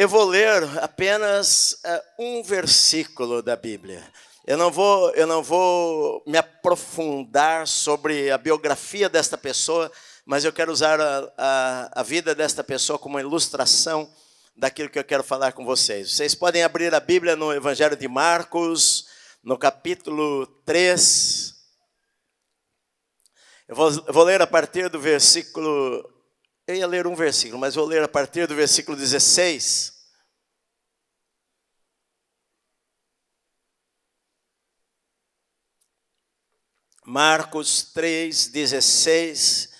Eu vou ler apenas eh, um versículo da Bíblia. Eu não, vou, eu não vou me aprofundar sobre a biografia desta pessoa, mas eu quero usar a, a, a vida desta pessoa como ilustração daquilo que eu quero falar com vocês. Vocês podem abrir a Bíblia no Evangelho de Marcos, no capítulo 3. Eu vou, eu vou ler a partir do versículo eu ia ler um versículo, mas vou ler a partir do versículo 16. Marcos 3, 16.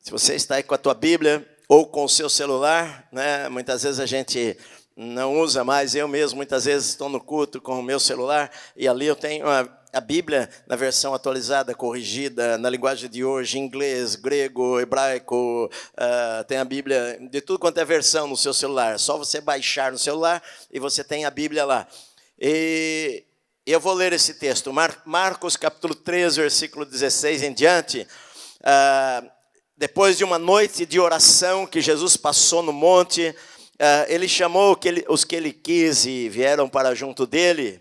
Se você está aí com a tua Bíblia ou com o seu celular, né? muitas vezes a gente não usa mais, eu mesmo muitas vezes estou no culto com o meu celular e ali eu tenho uma a Bíblia, na versão atualizada, corrigida, na linguagem de hoje, inglês, grego, hebraico, uh, tem a Bíblia de tudo quanto é versão no seu celular. Só você baixar no celular e você tem a Bíblia lá. E eu vou ler esse texto, Mar Marcos capítulo 3, versículo 16 em diante. Uh, depois de uma noite de oração que Jesus passou no monte, uh, ele chamou os que ele quis e vieram para junto dele.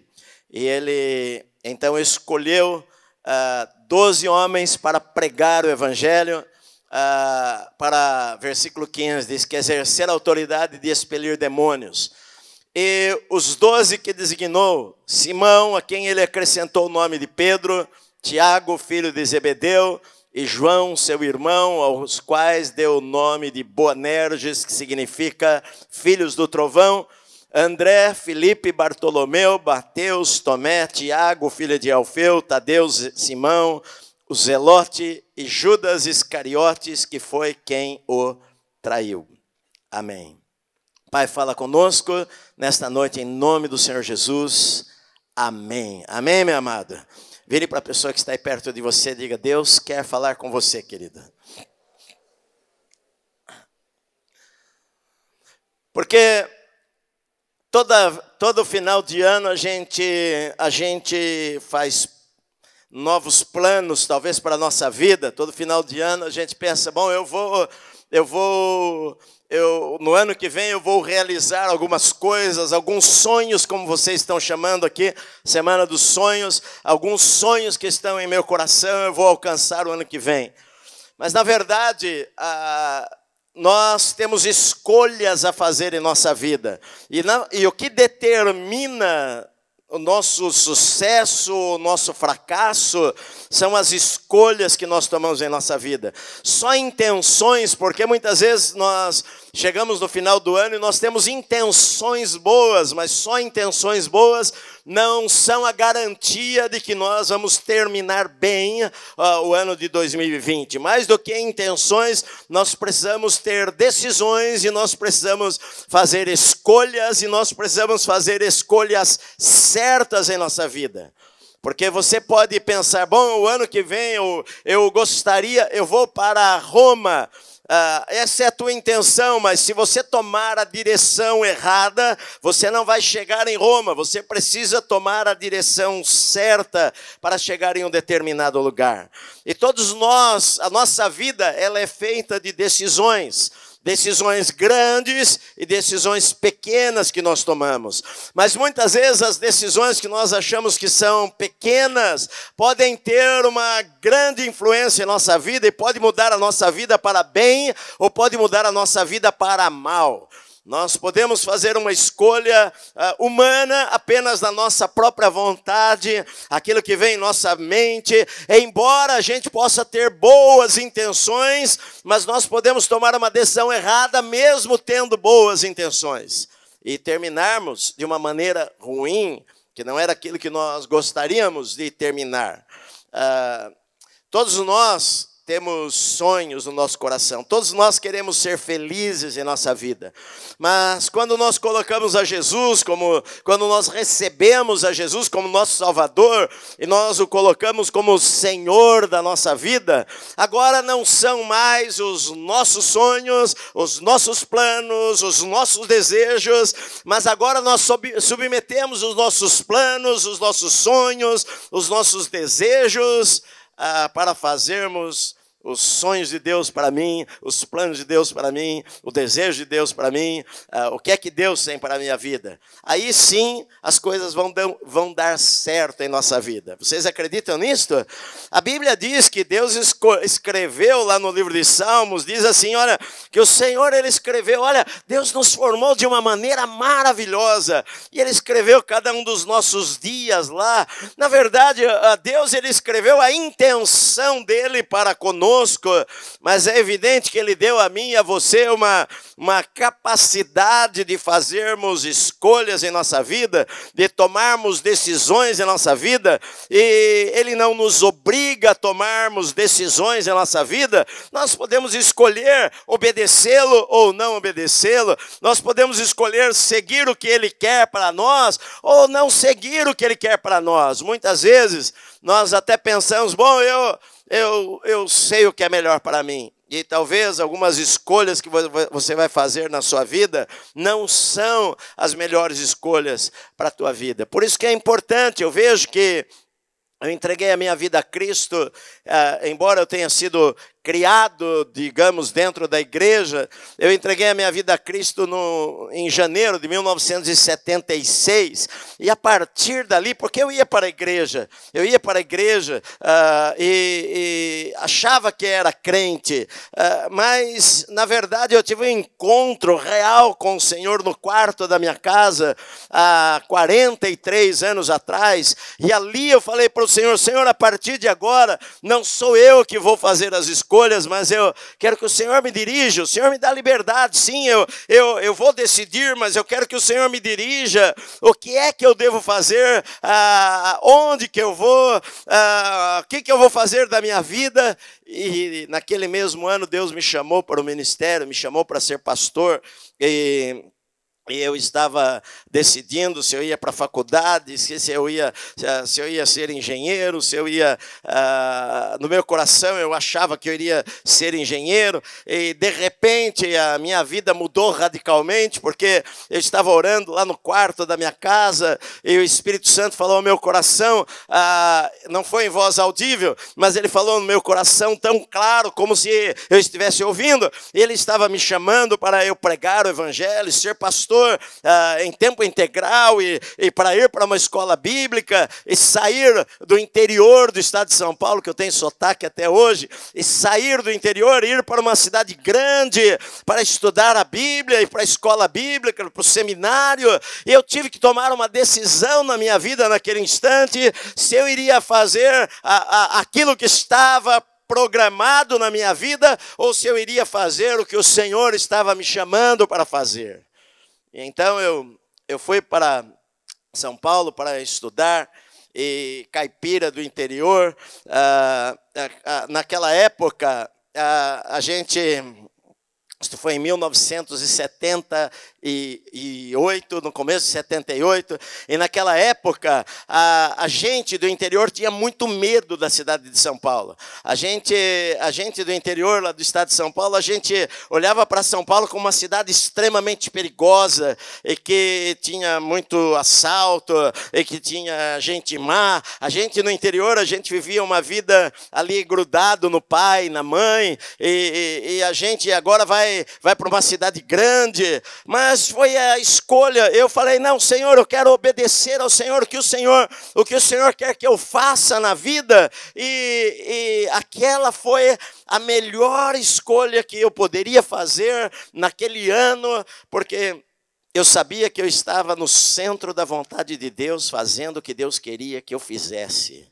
E ele então escolheu ah, doze homens para pregar o evangelho. Uh, para versículo 15 diz que exercer a autoridade de expelir demônios. E os doze que designou, Simão, a quem ele acrescentou o nome de Pedro, Tiago, filho de Zebedeu, e João, seu irmão, aos quais deu o nome de Boanerges, que significa filhos do trovão. André, Felipe, Bartolomeu, Mateus, Tomé, Tiago, filho de Alfeu, Tadeu, Simão, o Zelote e Judas Iscariotes, que foi quem o traiu. Amém. Pai, fala conosco nesta noite em nome do Senhor Jesus. Amém. Amém, minha amada. Vire para a pessoa que está aí perto de você e diga: Deus quer falar com você, querida. Porque Toda, todo final de ano a gente, a gente faz novos planos, talvez, para a nossa vida. Todo final de ano a gente pensa, bom, eu vou. Eu vou eu, no ano que vem eu vou realizar algumas coisas, alguns sonhos, como vocês estão chamando aqui, Semana dos Sonhos, alguns sonhos que estão em meu coração eu vou alcançar o ano que vem. Mas, na verdade, a, nós temos escolhas a fazer em nossa vida. E, na, e o que determina o nosso sucesso, o nosso fracasso, são as escolhas que nós tomamos em nossa vida. Só intenções, porque muitas vezes nós chegamos no final do ano e nós temos intenções boas, mas só intenções boas não são a garantia de que nós vamos terminar bem uh, o ano de 2020. Mais do que intenções, nós precisamos ter decisões e nós precisamos fazer escolhas e nós precisamos fazer escolhas certas em nossa vida. Porque você pode pensar, bom, o ano que vem eu, eu gostaria, eu vou para Roma ah, essa é a tua intenção, mas se você tomar a direção errada, você não vai chegar em Roma. Você precisa tomar a direção certa para chegar em um determinado lugar. E todos nós, a nossa vida, ela é feita de decisões decisões grandes e decisões pequenas que nós tomamos. Mas muitas vezes as decisões que nós achamos que são pequenas podem ter uma grande influência em nossa vida e pode mudar a nossa vida para bem ou pode mudar a nossa vida para mal. Nós podemos fazer uma escolha uh, humana apenas na nossa própria vontade, aquilo que vem em nossa mente, embora a gente possa ter boas intenções, mas nós podemos tomar uma decisão errada mesmo tendo boas intenções e terminarmos de uma maneira ruim, que não era aquilo que nós gostaríamos de terminar. Uh, todos nós temos sonhos no nosso coração. Todos nós queremos ser felizes em nossa vida. Mas quando nós colocamos a Jesus como quando nós recebemos a Jesus como nosso Salvador e nós o colocamos como Senhor da nossa vida, agora não são mais os nossos sonhos, os nossos planos, os nossos desejos, mas agora nós submetemos os nossos planos, os nossos sonhos, os nossos desejos ah, para fazermos os sonhos de Deus para mim, os planos de Deus para mim, o desejo de Deus para mim, uh, o que é que Deus tem para a minha vida. Aí sim as coisas vão, vão dar certo em nossa vida. Vocês acreditam nisto? A Bíblia diz que Deus escreveu lá no livro de Salmos, diz assim, olha, que o Senhor ele escreveu, olha, Deus nos formou de uma maneira maravilhosa e ele escreveu cada um dos nossos dias lá. Na verdade, a Deus ele escreveu a intenção dele para conosco conosco, mas é evidente que Ele deu a mim e a você uma, uma capacidade de fazermos escolhas em nossa vida, de tomarmos decisões em nossa vida, e Ele não nos obriga a tomarmos decisões em nossa vida, nós podemos escolher obedecê-lo ou não obedecê-lo, nós podemos escolher seguir o que Ele quer para nós ou não seguir o que Ele quer para nós. Muitas vezes nós até pensamos, bom, eu eu, eu sei o que é melhor para mim. E talvez algumas escolhas que você vai fazer na sua vida não são as melhores escolhas para a tua vida. Por isso que é importante, eu vejo que eu entreguei a minha vida a Cristo ah, embora eu tenha sido criado, digamos, dentro da igreja, eu entreguei a minha vida a Cristo no, em janeiro de 1976. E a partir dali, porque eu ia para a igreja, eu ia para a igreja uh, e, e, achava que era crente, uh, mas na verdade eu tive um encontro real com o Senhor no quarto da minha casa há 43 anos atrás. E ali eu falei para o Senhor: Senhor, a partir de agora, não não sou eu que vou fazer as escolhas, mas eu quero que o Senhor me dirija, o Senhor me dá liberdade. Sim, eu, eu, eu vou decidir, mas eu quero que o Senhor me dirija. O que é que eu devo fazer? Ah, onde que eu vou? Ah, o que, que eu vou fazer da minha vida? E naquele mesmo ano, Deus me chamou para o ministério, me chamou para ser pastor. E eu estava decidindo se eu ia para a faculdade, se eu ia, se eu ia ser engenheiro, se eu ia. Uh, no meu coração eu achava que eu iria ser engenheiro, e de repente a minha vida mudou radicalmente, porque eu estava orando lá no quarto da minha casa, e o Espírito Santo falou ao meu coração, uh, não foi em voz audível, mas ele falou no meu coração tão claro, como se eu estivesse ouvindo. Ele estava me chamando para eu pregar o Evangelho, ser pastor pastor ah, em tempo integral e, e para ir para uma escola bíblica e sair do interior do estado de São Paulo, que eu tenho sotaque até hoje, e sair do interior e ir para uma cidade grande para estudar a Bíblia e para a escola bíblica, para o seminário. E eu tive que tomar uma decisão na minha vida naquele instante se eu iria fazer a, a, aquilo que estava programado na minha vida ou se eu iria fazer o que o Senhor estava me chamando para fazer. Então eu, eu fui para São Paulo para estudar e caipira do interior. Ah, naquela época, a gente isso foi em 1978, no começo de 78. E naquela época, a, a gente do interior tinha muito medo da cidade de São Paulo. A gente, a gente do interior, lá do estado de São Paulo, a gente olhava para São Paulo como uma cidade extremamente perigosa e que tinha muito assalto e que tinha gente má. A gente no interior, a gente vivia uma vida ali grudado no pai, na mãe e, e, e a gente agora vai vai, para uma cidade grande. Mas foi a escolha. Eu falei: "Não, Senhor, eu quero obedecer ao Senhor, que o Senhor, o que o Senhor quer que eu faça na vida". E, e aquela foi a melhor escolha que eu poderia fazer naquele ano, porque eu sabia que eu estava no centro da vontade de Deus, fazendo o que Deus queria que eu fizesse.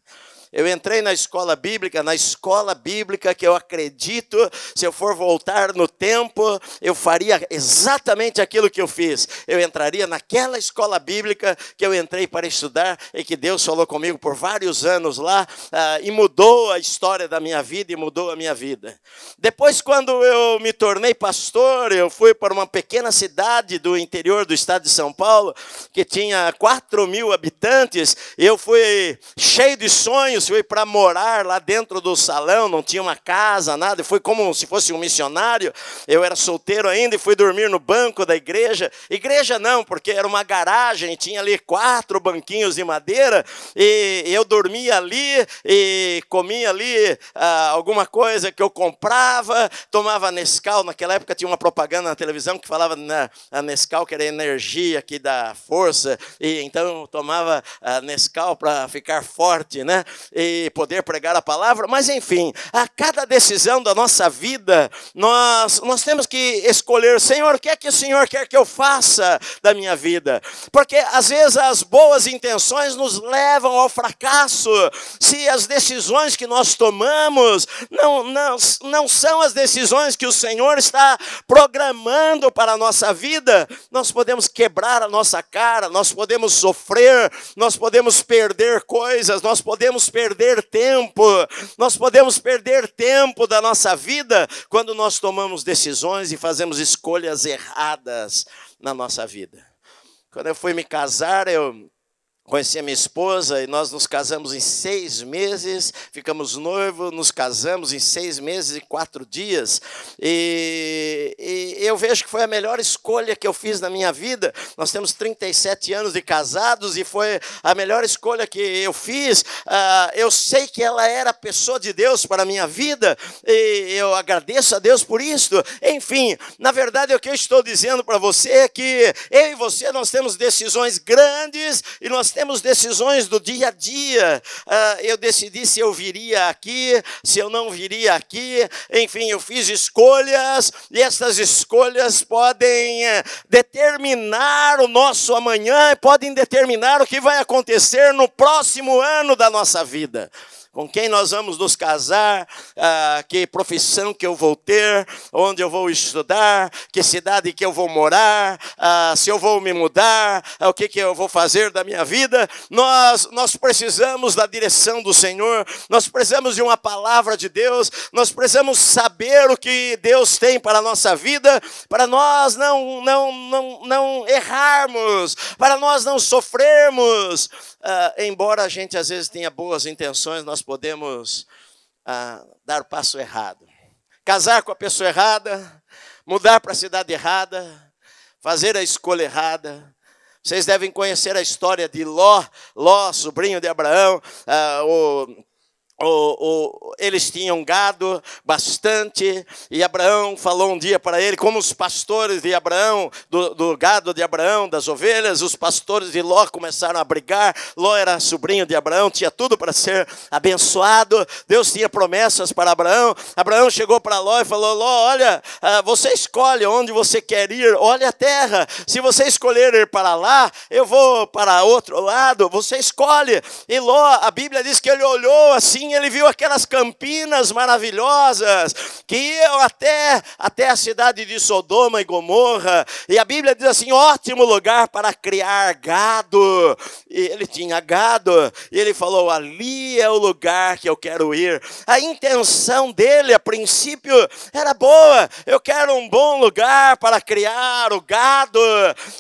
Eu entrei na escola bíblica, na escola bíblica que eu acredito, se eu for voltar no tempo, eu faria exatamente aquilo que eu fiz. Eu entraria naquela escola bíblica que eu entrei para estudar e que Deus falou comigo por vários anos lá ah, e mudou a história da minha vida e mudou a minha vida. Depois, quando eu me tornei pastor, eu fui para uma pequena cidade do interior do estado de São Paulo que tinha 4 mil habitantes. Eu fui cheio de sonhos Senhor e para morar lá dentro do salão, não tinha uma casa, nada, e foi como se fosse um missionário. Eu era solteiro ainda e fui dormir no banco da igreja. Igreja não, porque era uma garagem, tinha ali quatro banquinhos de madeira, e eu dormia ali e comia ali ah, alguma coisa que eu comprava, tomava Nescau. Naquela época tinha uma propaganda na televisão que falava na, né, a Nescau, que era energia que dá força, e então eu tomava ah, Nescau para ficar forte, né? e poder pregar a palavra, mas enfim, a cada decisão da nossa vida, nós, nós temos que escolher, Senhor, o que é que o Senhor quer que eu faça da minha vida? Porque às vezes as boas intenções nos levam ao fracasso, se as decisões que nós tomamos não, não, não são as decisões que o Senhor está programando para a nossa vida, nós podemos quebrar a nossa cara, nós podemos sofrer, nós podemos perder coisas, nós podemos perder tempo, nós podemos perder tempo da nossa vida quando nós tomamos decisões e fazemos escolhas erradas na nossa vida. Quando eu fui me casar, eu Conheci a minha esposa e nós nos casamos em seis meses, ficamos noivo, nos casamos em seis meses e quatro dias. E, e, eu vejo que foi a melhor escolha que eu fiz na minha vida. Nós temos 37 anos de casados e foi a melhor escolha que eu fiz. Ah, eu sei que ela era a pessoa de Deus para a minha vida e eu agradeço a Deus por isso. Enfim, na verdade, o que eu estou dizendo para você é que eu e você nós temos decisões grandes e nós temos decisões do dia a dia. Ah, eu decidi se eu viria aqui, se eu não viria aqui. Enfim, eu fiz escolhas e essas escolhas podem eh, determinar o nosso amanhã, e podem determinar o que vai acontecer no próximo ano da nossa vida com quem nós vamos nos casar, ah, que profissão que eu vou ter, onde eu vou estudar, que cidade que eu vou morar, ah, se eu vou me mudar, ah, o que, que eu vou fazer da minha vida. Nós, nós precisamos da direção do Senhor, nós precisamos de uma palavra de Deus, nós precisamos saber o que Deus tem para a nossa vida, para nós não, não, não, não errarmos, para nós não sofrermos. Ah, embora a gente às vezes tenha boas intenções, nós podemos ah, dar o passo errado. Casar com a pessoa errada, mudar para a cidade errada, fazer a escolha errada. Vocês devem conhecer a história de Ló, Ló, sobrinho de Abraão, ah, o o, eles tinham gado bastante, e Abraão falou um dia para ele, como os pastores de Abraão, do, do, gado de Abraão, das ovelhas, os pastores de Ló começaram a brigar. Ló era sobrinho de Abraão, tinha tudo para ser abençoado. Deus tinha promessas para Abraão. Abraão chegou para Ló e falou: Ló, olha, ah, você escolhe onde você quer ir, olha a terra. Se você escolher ir para lá, eu vou para outro lado, você escolhe. E Ló, a Bíblia diz que ele olhou assim ele viu aquelas campinas maravilhosas que iam até, até a cidade de Sodoma e Gomorra. E a Bíblia diz assim: ótimo lugar para criar gado. E ele tinha gado. E ele falou: ali é o lugar que eu quero ir. A intenção dele, a princípio, era boa. Eu quero um bom lugar para criar o gado.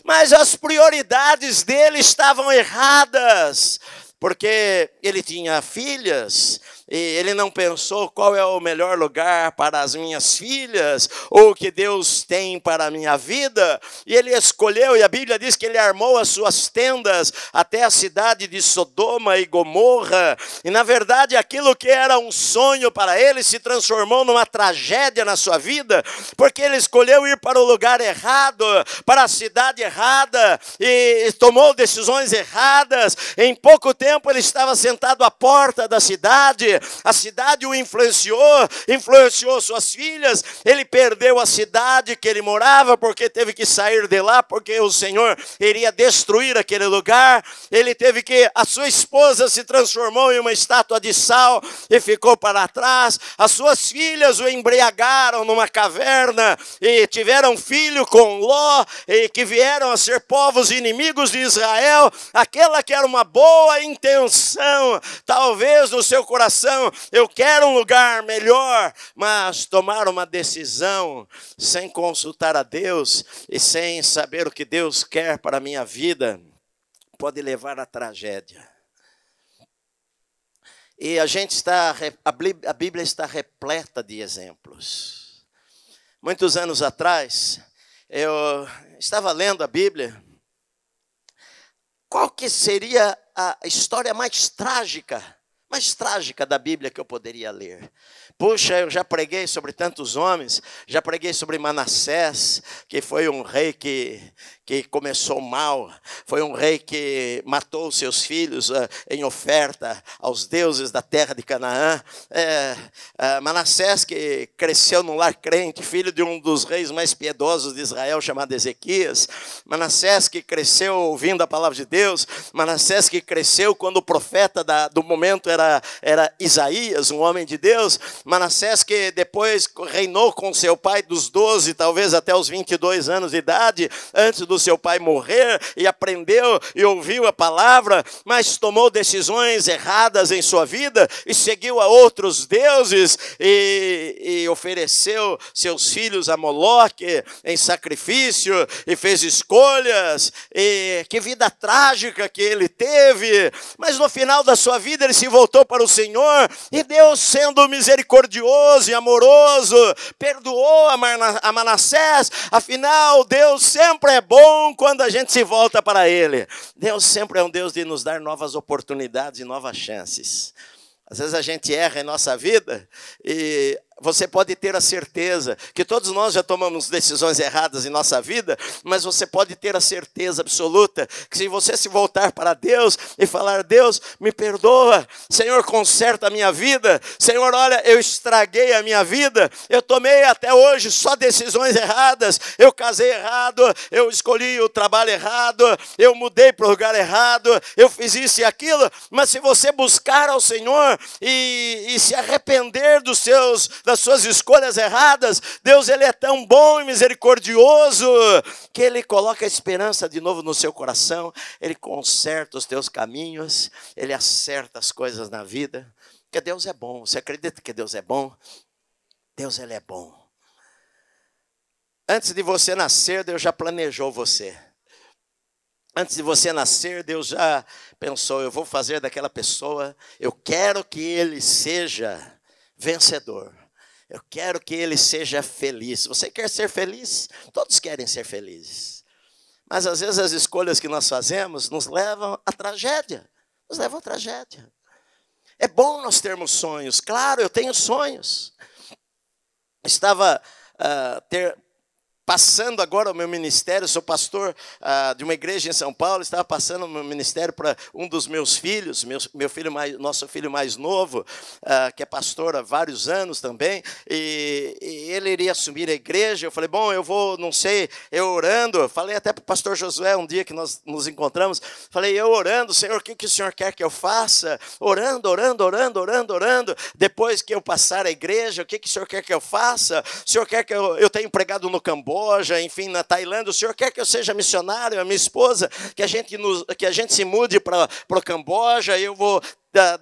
Mas as prioridades dele estavam erradas porque ele tinha filhas e ele não pensou qual é o melhor lugar para as minhas filhas, ou o que Deus tem para a minha vida. E ele escolheu, e a Bíblia diz que ele armou as suas tendas até a cidade de Sodoma e Gomorra. E na verdade, aquilo que era um sonho para ele se transformou numa tragédia na sua vida, porque ele escolheu ir para o lugar errado, para a cidade errada, e tomou decisões erradas. Em pouco tempo ele estava sentado à porta da cidade a cidade o influenciou, influenciou suas filhas, ele perdeu a cidade que ele morava porque teve que sair de lá, porque o Senhor iria destruir aquele lugar, ele teve que, a sua esposa se transformou em uma estátua de sal e ficou para trás, as suas filhas o embriagaram numa caverna e tiveram filho com Ló, e que vieram a ser povos inimigos de Israel, aquela que era uma boa intenção, talvez no seu coração coração, eu quero um lugar melhor, mas tomar uma decisão sem consultar a Deus e sem saber o que Deus quer para a minha vida pode levar à tragédia. E a gente está a Bíblia está repleta de exemplos. Muitos anos atrás, eu estava lendo a Bíblia qual que seria a história mais trágica mais trágica da Bíblia que eu poderia ler. Puxa, eu já preguei sobre tantos homens, já preguei sobre Manassés, que foi um rei que, que começou mal, foi um rei que matou seus filhos eh, em oferta aos deuses da terra de Canaã. É, é, Manassés, que cresceu num lar crente, filho de um dos reis mais piedosos de Israel, chamado Ezequias. Manassés, que cresceu ouvindo a palavra de Deus. Manassés, que cresceu quando o profeta da, do momento era, era Isaías, um homem de Deus. Manassés, que depois reinou com seu pai dos 12, talvez até os 22 anos de idade, antes do seu pai morrer, e aprendeu e ouviu a palavra, mas tomou decisões erradas em sua vida e seguiu a outros deuses e, e ofereceu seus filhos a Moloque em sacrifício e fez escolhas. E que vida trágica que ele teve! Mas no final da sua vida ele se voltou para o Senhor e Deus, sendo misericordioso, misericordioso e amoroso, perdoou a Manassés. Afinal, Deus sempre é bom quando a gente se volta para Ele. Deus sempre é um Deus de nos dar novas oportunidades e novas chances. Às vezes a gente erra em nossa vida e você pode ter a certeza que todos nós já tomamos decisões erradas em nossa vida, mas você pode ter a certeza absoluta que se você se voltar para Deus e falar: Deus, me perdoa, Senhor, conserta a minha vida, Senhor, olha, eu estraguei a minha vida, eu tomei até hoje só decisões erradas, eu casei errado, eu escolhi o trabalho errado, eu mudei para o lugar errado, eu fiz isso e aquilo, mas se você buscar ao Senhor e, e se arrepender dos seus, das suas escolhas erradas, Deus ele é tão bom e misericordioso que ele coloca a esperança de novo no seu coração, ele conserta os teus caminhos, ele acerta as coisas na vida. Que Deus é bom. Você acredita que Deus é bom? Deus ele é bom. Antes de você nascer, Deus já planejou você. Antes de você nascer, Deus já pensou: eu vou fazer daquela pessoa, eu quero que ele seja vencedor. Eu quero que ele seja feliz. Você quer ser feliz? Todos querem ser felizes. Mas às vezes as escolhas que nós fazemos nos levam à tragédia. Nos levam à tragédia. É bom nós termos sonhos. Claro, eu tenho sonhos. Estava uh, ter, passando agora o meu ministério, sou pastor ah, de uma igreja em São Paulo, estava passando o meu ministério para um dos meus filhos, meu, meu filho mais, nosso filho mais novo, ah, que é pastor há vários anos também, e, e, ele iria assumir a igreja. Eu falei, bom, eu vou, não sei, eu orando, falei até para o pastor Josué um dia que nós nos encontramos, falei, eu orando, Senhor, o que, que o Senhor quer que eu faça? Orando, orando, orando, orando, orando, depois que eu passar a igreja, o que, que o Senhor quer que eu faça? O Senhor quer que eu, eu tenha empregado no Cambo. Camboja, enfim, na Tailândia. O senhor quer que eu seja missionário, a minha esposa, que a gente, nos, que a gente se mude para o Camboja, eu vou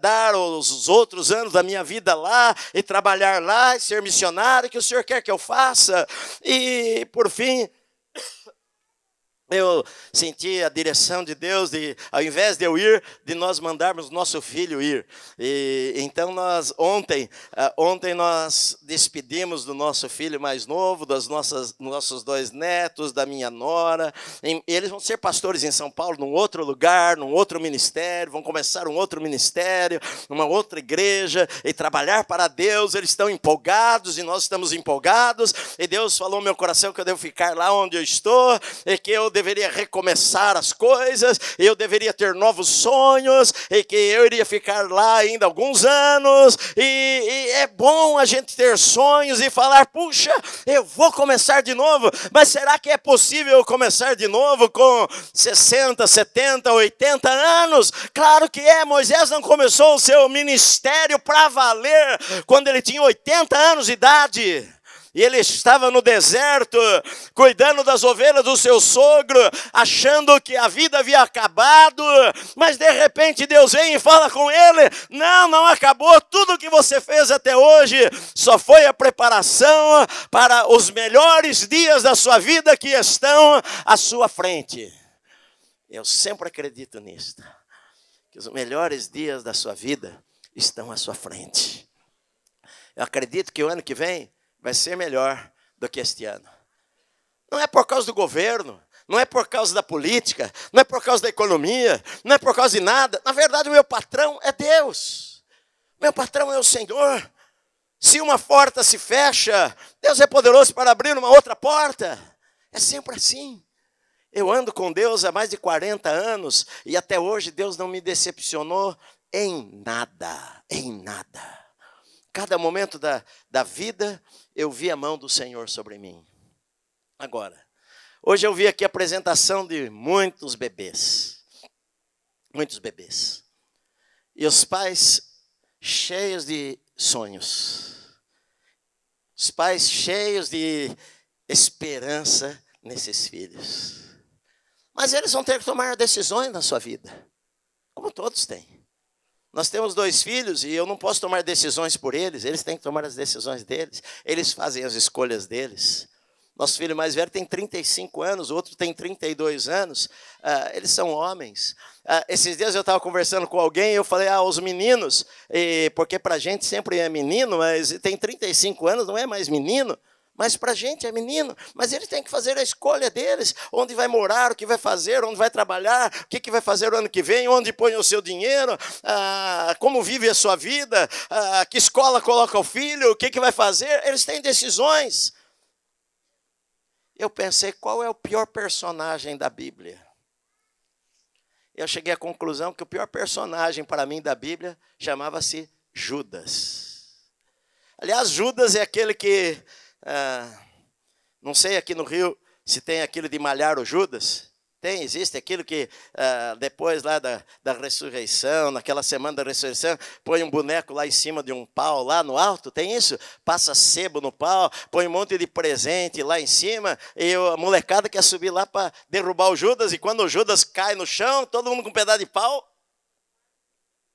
dar os outros anos da minha vida lá e trabalhar lá e ser missionário, que o senhor quer que eu faça? E, por fim, eu senti a direção de Deus de, ao invés de eu ir, de nós mandarmos nosso filho ir. E, então nós ontem, ah, ontem nós despedimos do nosso filho mais novo, dos nossos dois netos, da minha nora. E eles vão ser pastores em São Paulo, num outro lugar, num outro ministério, vão começar um outro ministério, numa outra igreja e trabalhar para Deus. Eles estão empolgados e nós estamos empolgados. E Deus falou no meu coração que eu devo ficar lá onde eu estou e que eu devo deveria recomeçar as coisas, eu deveria ter novos sonhos, e que eu iria ficar lá ainda alguns anos. E, e é bom a gente ter sonhos e falar: puxa, eu vou começar de novo, mas será que é possível começar de novo com 60, 70, 80 anos? Claro que é, Moisés não começou o seu ministério para valer quando ele tinha 80 anos de idade e ele estava no deserto, cuidando das ovelhas do seu sogro, achando que a vida havia acabado, mas de repente Deus vem e fala com ele: Não, não acabou, tudo que você fez até hoje só foi a preparação para os melhores dias da sua vida que estão à sua frente. Eu sempre acredito nisto, que os melhores dias da sua vida estão à sua frente. Eu acredito que o ano que vem vai ser melhor do que este ano. Não é por causa do governo, não é por causa da política, não é por causa da economia, não é por causa de nada. Na verdade, o meu patrão é Deus. Meu patrão é o Senhor. Se uma porta se fecha, Deus é poderoso para abrir uma outra porta. É sempre assim. Eu ando com Deus há mais de 40 anos e até hoje Deus não me decepcionou em nada, em nada. Cada momento da, da vida eu vi a mão do Senhor sobre mim. Agora, hoje eu vi aqui a apresentação de muitos bebês. Muitos bebês. E os pais cheios de sonhos. Os pais cheios de esperança nesses filhos. Mas eles vão ter que tomar decisões na sua vida, como todos têm. Nós temos dois filhos e eu não posso tomar decisões por eles, eles têm que tomar as decisões deles, eles fazem as escolhas deles. Nosso filho mais velho tem 35 anos, o outro tem 32 anos, ah, eles são homens. Ah, esses dias eu estava conversando com alguém e eu falei, ah, os meninos, e, porque para a gente sempre é menino, mas tem 35 anos, não é mais menino mas para a gente é menino. Mas eles têm que fazer a escolha deles: onde vai morar, o que vai fazer, onde vai trabalhar, o que, que vai fazer o ano que vem, onde põe o seu dinheiro, ah, como vive a sua vida, ah, que escola coloca o filho, o que, que vai fazer. Eles têm decisões. Eu pensei: qual é o pior personagem da Bíblia? Eu cheguei à conclusão que o pior personagem para mim da Bíblia chamava-se Judas. Aliás, Judas é aquele que ah, não sei aqui no Rio se tem aquilo de malhar o Judas. Tem, existe aquilo que ah, depois lá da, da ressurreição, naquela semana da ressurreição, põe um boneco lá em cima de um pau, lá no alto, tem isso? Passa sebo no pau, põe um monte de presente lá em cima, e a molecada quer subir lá para derrubar o Judas, e quando o Judas cai no chão, todo mundo com um pedaço de pau,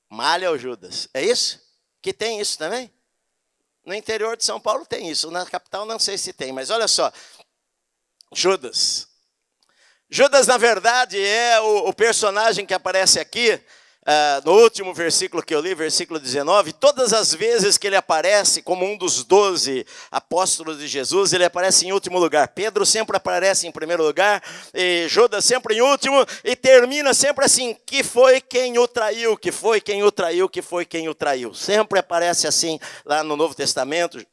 malha o Judas. É isso? Que tem isso também? No interior de São Paulo tem isso, na capital não sei se tem, mas olha só. Judas. Judas, na verdade, é o, o personagem que aparece aqui ah, no último versículo que eu li, versículo 19, todas as vezes que ele aparece como um dos doze apóstolos de Jesus, ele aparece em último lugar. Pedro sempre aparece em primeiro lugar, e Judas sempre em último, e termina sempre assim: que foi quem o traiu, que foi quem o traiu, que foi quem o traiu. Sempre aparece assim lá no Novo Testamento.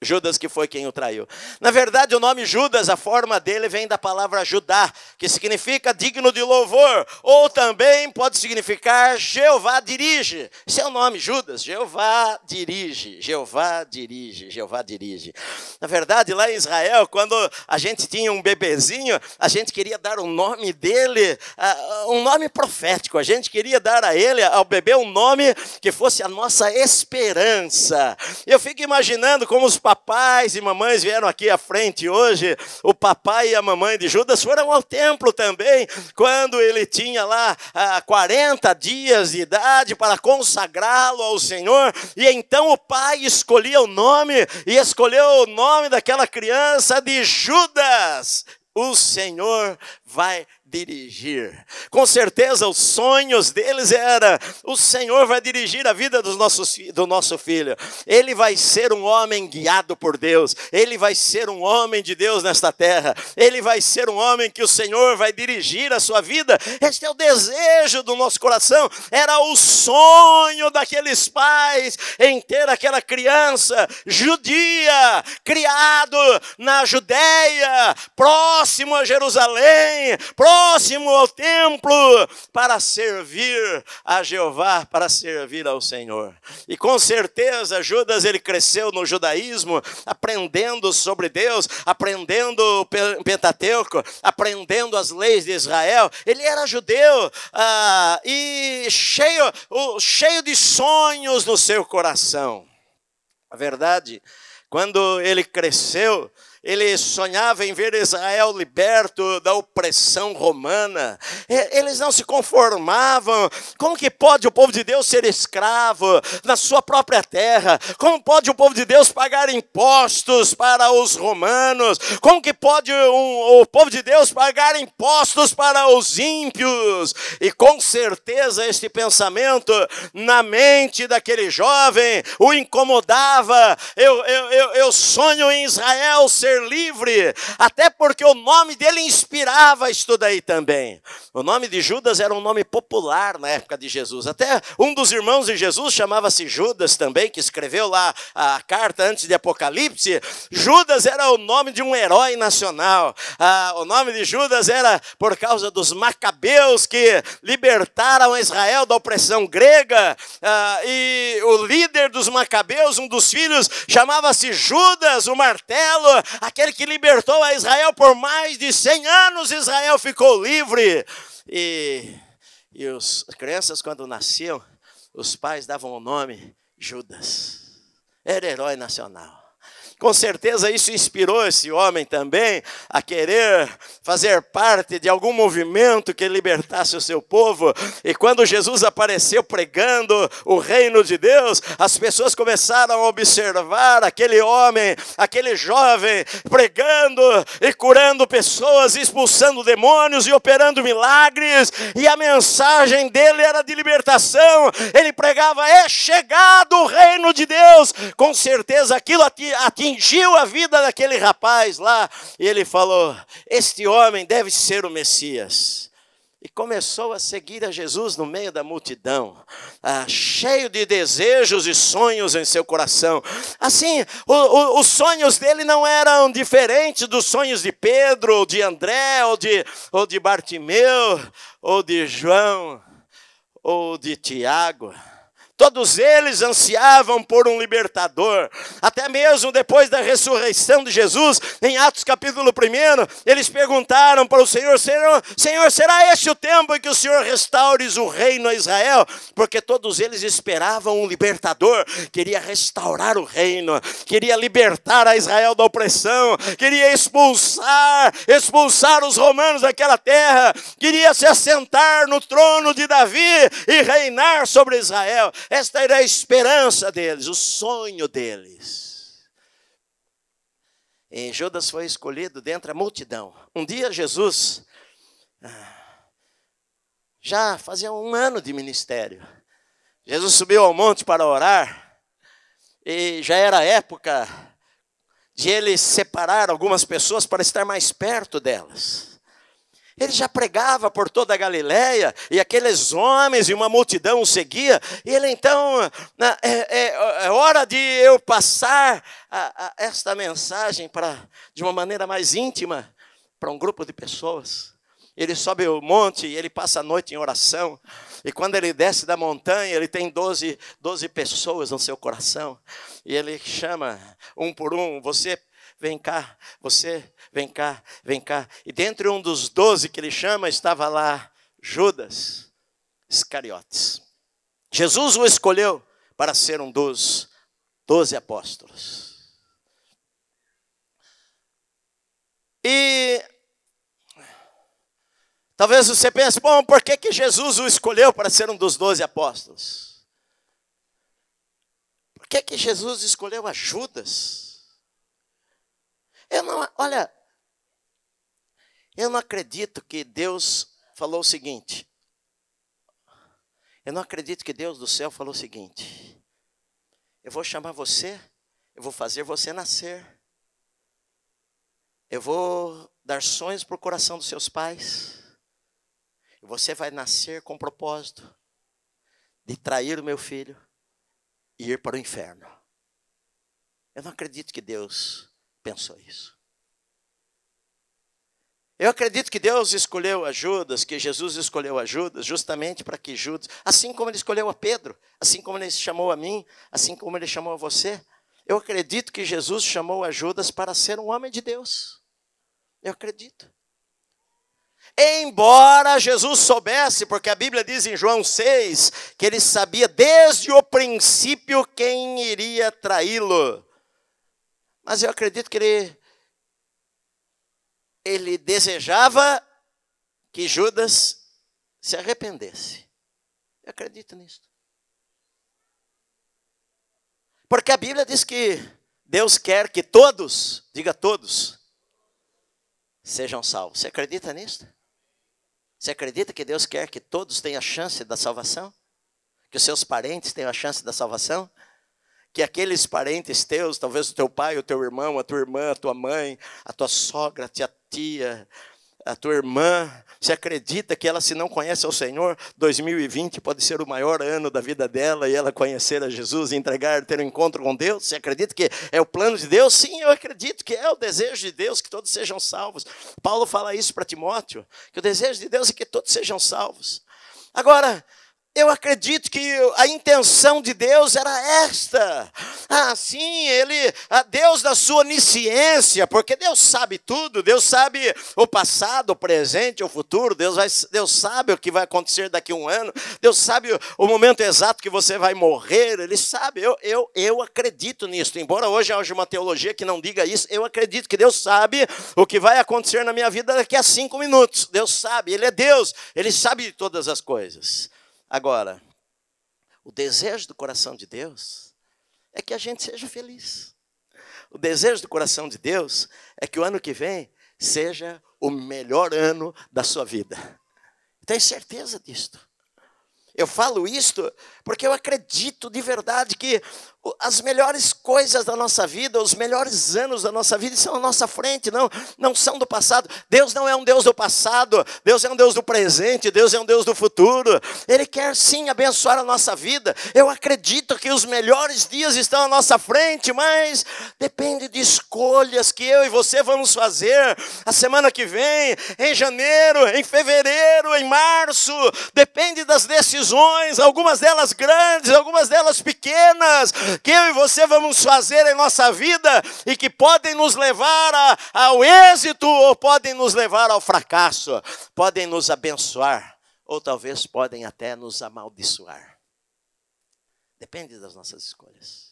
Judas, que foi quem o traiu. Na verdade, o nome Judas, a forma dele vem da palavra Judá, que significa digno de louvor, ou também pode significar Jeová dirige. Esse é o nome, Judas. Jeová dirige, Jeová dirige, Jeová dirige. Na verdade, lá em Israel, quando a gente tinha um bebezinho, a gente queria dar o um nome dele, uh, um nome profético. A gente queria dar a ele, ao bebê, um nome que fosse a nossa esperança. Eu fico imaginando como os papais e mamães vieram aqui à frente hoje. O papai e a mamãe de Judas foram ao templo também, quando ele tinha lá ah, 40 dias de idade para consagrá-lo ao Senhor. E então o pai escolhia o nome e escolheu o nome daquela criança de Judas. O Senhor vai dirigir. Com certeza, os sonhos deles era o Senhor vai dirigir a vida dos nossos, do nosso filho. Ele vai ser um homem guiado por Deus. Ele vai ser um homem de Deus nesta terra. Ele vai ser um homem que o Senhor vai dirigir a sua vida. Este é o desejo do nosso coração. Era o sonho daqueles pais em ter aquela criança judia, criado na Judéia, próximo a Jerusalém, próximo próximo ao templo para servir a Jeová, para servir ao Senhor. E com certeza Judas ele cresceu no judaísmo, aprendendo sobre Deus, aprendendo o Pentateuco, aprendendo as leis de Israel. Ele era judeu ah, e cheio, cheio de sonhos no seu coração. A verdade, quando ele cresceu, ele sonhava em ver Israel liberto da opressão romana. Eles não se conformavam. Como que pode o povo de Deus ser escravo na sua própria terra? Como pode o povo de Deus pagar impostos para os romanos? Como que pode um, o povo de Deus pagar impostos para os ímpios? E com certeza este pensamento na mente daquele jovem o incomodava. Eu, eu, eu, eu sonho em Israel ser ser livre, até porque o nome dele inspirava isso daí também. O nome de Judas era um nome popular na época de Jesus. Até um dos irmãos de Jesus chamava-se Judas também, que escreveu lá a carta antes de Apocalipse. Judas era o nome de um herói nacional. Ah, o nome de Judas era por causa dos macabeus que libertaram Israel da opressão grega. Ah, e o líder dos macabeus, um dos filhos, chamava-se Judas, o martelo aquele que libertou a Israel por mais de 100 anos, Israel ficou livre. E, e os crianças, quando nasciam, os pais davam o nome Judas. Era herói nacional. Com certeza isso inspirou esse homem também a querer fazer parte de algum movimento que libertasse o seu povo. E quando Jesus apareceu pregando o reino de Deus, as pessoas começaram a observar aquele homem, aquele jovem, pregando e curando pessoas, expulsando demônios e operando milagres. E a mensagem dele era de libertação. Ele pregava: é chegado o reino de Deus. Com certeza aquilo atingiu afligiu a vida daquele rapaz lá, e ele falou: Este homem deve ser o Messias. E começou a seguir a Jesus no meio da multidão, ah, cheio de desejos e sonhos em seu coração. Assim, o, o, os sonhos dele não eram diferentes dos sonhos de Pedro, ou de André, ou de, ou de Bartimeu, ou de João, ou de Tiago. Todos eles ansiavam por um libertador. Até mesmo depois da ressurreição de Jesus, em Atos capítulo 1, eles perguntaram para o Senhor: Senhor, Senhor será este o tempo em que o Senhor restaures o reino a Israel? Porque todos eles esperavam um libertador, queria restaurar o reino, queria libertar a Israel da opressão, queria expulsar, expulsar os romanos daquela terra, queria se assentar no trono de Davi e reinar sobre Israel. Esta era a esperança deles, o sonho deles. E Judas foi escolhido dentre a multidão. Um dia Jesus ah, já fazia um ano de ministério. Jesus subiu ao monte para orar e já era época de ele separar algumas pessoas para estar mais perto delas. Ele já pregava por toda a Galiléia e aqueles homens e uma multidão o seguia. E ele então, é, é, é hora de eu passar a, a esta mensagem para de uma maneira mais íntima para um grupo de pessoas. Ele sobe o monte, ele passa a noite em oração. E quando ele desce da montanha, ele tem 12, 12 pessoas no seu coração. E ele chama um por um: Você vem cá, você vem cá, vem cá. E dentre um dos doze que ele chama, estava lá Judas Iscariotes. Jesus o escolheu para ser um dos doze apóstolos. E talvez você pense, bom, por que, que Jesus o escolheu para ser um dos doze apóstolos? Por que, que Jesus escolheu a Judas? Eu não, olha, eu não acredito que Deus falou o seguinte. Eu não acredito que Deus do céu falou o seguinte. Eu vou chamar você, eu vou fazer você nascer. Eu vou dar sonhos para o coração dos seus pais. E você vai nascer com o propósito de trair o meu filho e ir para o inferno. Eu não acredito que Deus pensou isso. Eu acredito que Deus escolheu a Judas, que Jesus escolheu a Judas, justamente para que Judas, assim como ele escolheu a Pedro, assim como ele chamou a mim, assim como ele chamou a você, eu acredito que Jesus chamou a Judas para ser um homem de Deus. Eu acredito. Embora Jesus soubesse, porque a Bíblia diz em João 6 que ele sabia desde o princípio quem iria traí-lo. Mas eu acredito que ele ele desejava que Judas se arrependesse. Eu acredito nisso. Porque a Bíblia diz que Deus quer que todos, diga todos, sejam salvos. Você acredita nisso? Você acredita que Deus quer que todos tenham a chance da salvação? Que os seus parentes tenham a chance da salvação? Que aqueles parentes teus, talvez o teu pai, o teu irmão, a tua irmã, a tua mãe, a tua sogra, a tua tia, a tua irmã, se acredita que ela, se não conhece ao Senhor, 2020 pode ser o maior ano da vida dela e ela conhecer a Jesus, entregar, ter um encontro com Deus? Você acredita que é o plano de Deus? Sim, eu acredito que é o desejo de Deus que todos sejam salvos. Paulo fala isso para Timóteo, que o desejo de Deus é que todos sejam salvos. Agora, eu acredito que a intenção de Deus era esta. Assim, ah, ele, a Deus da sua onisciência, porque Deus sabe tudo, Deus sabe o passado, o presente, o futuro, Deus, vai, Deus sabe o que vai acontecer daqui a um ano, Deus sabe o, o momento exato que você vai morrer, Ele sabe. Eu, eu, eu acredito nisso, embora hoje haja uma teologia que não diga isso, eu acredito que Deus sabe o que vai acontecer na minha vida daqui a cinco minutos. Deus sabe, Ele é Deus, Ele sabe de todas as coisas. Agora, o desejo do coração de Deus é que a gente seja feliz. O desejo do coração de Deus é que o ano que vem seja o melhor ano da sua vida. Tenho certeza disto. Eu falo isto porque eu acredito de verdade que as melhores coisas da nossa vida, os melhores anos da nossa vida são à nossa frente, não, não são do passado. Deus não é um Deus do passado, Deus é um Deus do presente, Deus é um Deus do futuro. Ele quer sim abençoar a nossa vida. Eu acredito que os melhores dias estão à nossa frente, mas depende de escolhas que eu e você vamos fazer a semana que vem, em janeiro, em fevereiro, em março. Depende das decisões, algumas delas grandes, algumas delas pequenas que eu e você vamos fazer em nossa vida e que podem nos levar a, ao êxito ou podem nos levar ao fracasso, podem nos abençoar ou talvez podem até nos amaldiçoar. Depende das nossas escolhas.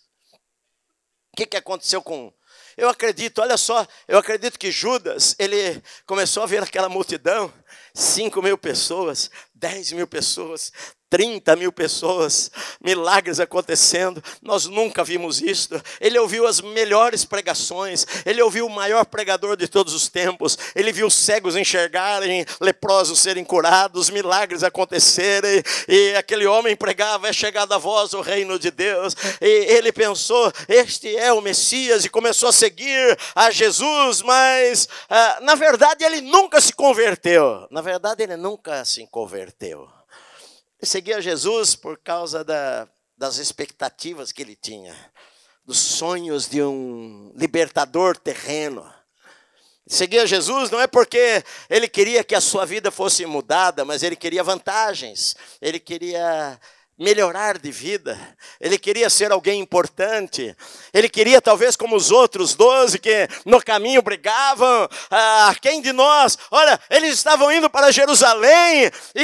O que, que aconteceu com eu acredito, olha só, eu acredito que Judas, ele começou a ver aquela multidão, 5 mil pessoas, 10 mil pessoas, 30 mil pessoas, milagres acontecendo, nós nunca vimos isto. Ele ouviu as melhores pregações, ele ouviu o maior pregador de todos os tempos, ele viu cegos enxergarem, leprosos serem curados, milagres acontecerem, e aquele homem pregava: é chegada a vós o reino de Deus. E ele pensou: este é o Messias, e começou a seguir a Jesus, mas ah, na verdade ele nunca se converteu. Na verdade, ele nunca se converteu ele seguia Jesus por causa da, das expectativas que ele tinha, dos sonhos de um libertador terreno. Seguia Jesus não é porque ele queria que a sua vida fosse mudada, mas ele queria vantagens, ele queria melhorar de vida, ele queria ser alguém importante, ele queria, talvez, como os outros doze que no caminho brigavam, ah, quem de nós? Olha, eles estavam indo para Jerusalém e,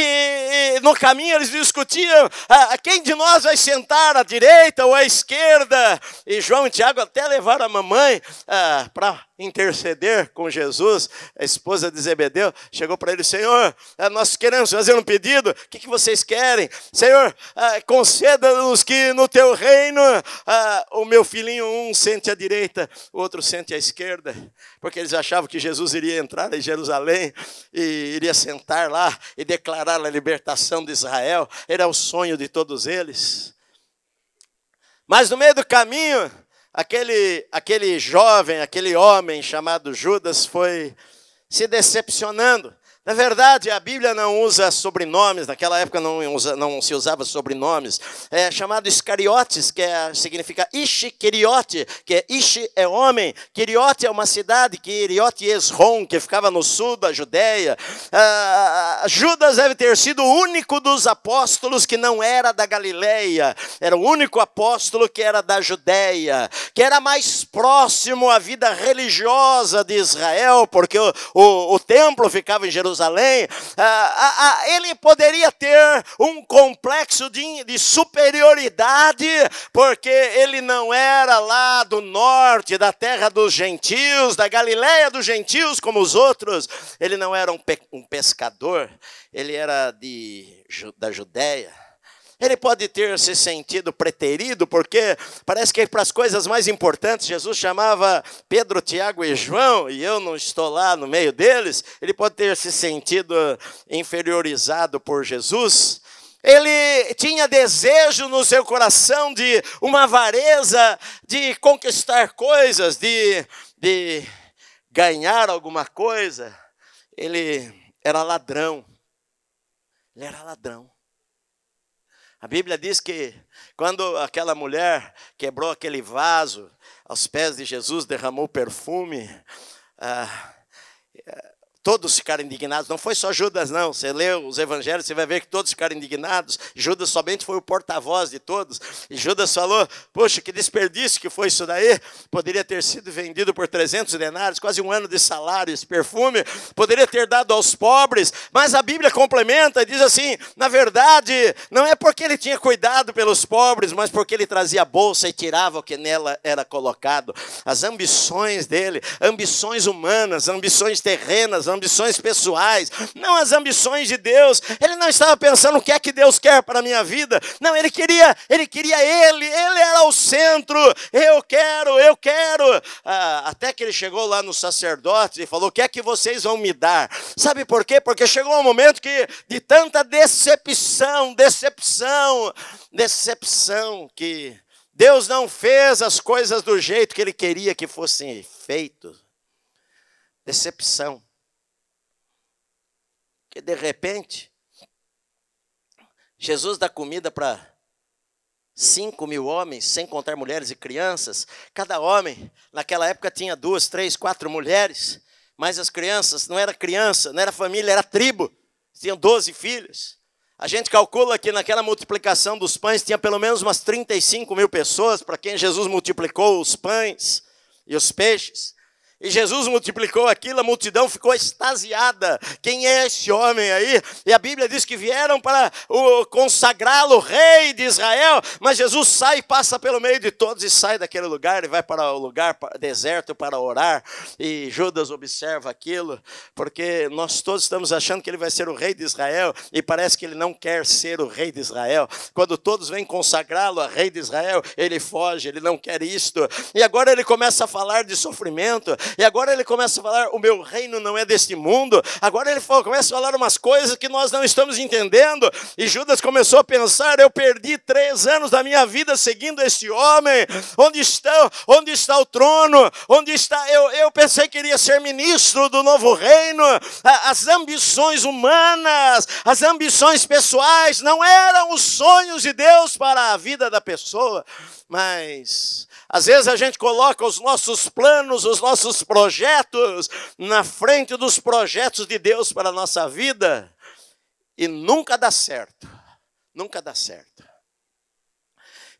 e no caminho eles discutiam: ah, quem de nós vai sentar à direita ou à esquerda? E João e Tiago até levaram a mamãe ah, para interceder com Jesus, a esposa de Zebedeu, chegou para ele: Senhor, ah, nós queremos fazer um pedido, o que, que vocês querem? Senhor, ah, conceda-nos que no teu reino ah, o meu filhinho, um sente à direita, o outro sente à esquerda, porque eles achavam que Jesus iria entrar em Jerusalém e iria sentar lá e declarar a libertação de Israel, era o sonho de todos eles. Mas no meio do caminho, Aquele, aquele jovem, aquele homem chamado Judas foi se decepcionando. Na verdade, a Bíblia não usa sobrenomes, naquela época não, usa, não se usava sobrenomes. É chamado Iscariotes, que é, significa Ishiqueriote, que é Ishi é homem, Queriote é uma cidade, Queriote Esron, que ficava no sul da Judéia. Ah, Judas deve ter sido o único dos apóstolos que não era da Galileia, era o único apóstolo que era da Judéia, que era mais próximo à vida religiosa de Israel, porque o, o, o templo ficava em Jerusalém. Jerusalém, ah, ah, ah, ele poderia ter um complexo de, de superioridade, porque ele não era lá do norte, da terra dos gentios, da Galiléia dos gentios, como os outros. Ele não era um, pe um pescador, ele era de, da Judéia ele pode ter se sentido preterido, porque parece que para as coisas mais importantes Jesus chamava Pedro, Tiago e João, e eu não estou lá no meio deles. Ele pode ter se sentido inferiorizado por Jesus. Ele tinha desejo no seu coração de uma avareza de conquistar coisas, de, de ganhar alguma coisa. Ele era ladrão. Ele era ladrão. A Bíblia diz que quando aquela mulher quebrou aquele vaso aos pés de Jesus, derramou perfume, ah, Todos ficaram indignados, não foi só Judas, não. Você leu os evangelhos, você vai ver que todos ficaram indignados. Judas somente foi o porta-voz de todos. E Judas falou: Poxa, que desperdício que foi isso daí. Poderia ter sido vendido por 300 denários, quase um ano de salário esse perfume. Poderia ter dado aos pobres. Mas a Bíblia complementa e diz assim: Na verdade, não é porque ele tinha cuidado pelos pobres, mas porque ele trazia a bolsa e tirava o que nela era colocado. As ambições dele, ambições humanas, ambições terrenas, ambições pessoais, não as ambições de Deus. Ele não estava pensando o que é que Deus quer para a minha vida. Não, ele queria, ele queria ele, ele era o centro. Eu quero, eu quero. Ah, até que ele chegou lá no sacerdote e falou: "O que é que vocês vão me dar?" Sabe por quê? Porque chegou um momento que de tanta decepção, decepção, decepção que Deus não fez as coisas do jeito que ele queria que fossem feitas. Decepção que de repente Jesus dá comida para 5 mil homens, sem contar mulheres e crianças. Cada homem, naquela época, tinha duas, três, quatro mulheres, mas as crianças, não era criança, não era família, era tribo. Tinham 12 filhos. A gente calcula que naquela multiplicação dos pães tinha pelo menos umas 35 mil pessoas para quem Jesus multiplicou os pães e os peixes. E Jesus multiplicou aquilo, a multidão ficou extasiada. Quem é este homem aí? E a Bíblia diz que vieram para consagrá-lo rei de Israel, mas Jesus sai e passa pelo meio de todos e sai daquele lugar e vai para o lugar deserto para orar. E Judas observa aquilo, porque nós todos estamos achando que ele vai ser o rei de Israel e parece que ele não quer ser o rei de Israel. Quando todos vêm consagrá-lo a rei de Israel, ele foge, ele não quer isto. E agora ele começa a falar de sofrimento, e agora ele começa a falar: o meu reino não é deste mundo. Agora ele fala, começa a falar umas coisas que nós não estamos entendendo. E Judas começou a pensar: eu perdi três anos da minha vida seguindo este homem. Onde está, onde está o trono? Onde está? Eu, eu pensei que iria ser ministro do novo reino. As ambições humanas, as ambições pessoais não eram os sonhos de Deus para a vida da pessoa. Mas às vezes a gente coloca os nossos planos, os nossos projetos na frente dos projetos de Deus para a nossa vida e nunca dá certo. Nunca dá certo.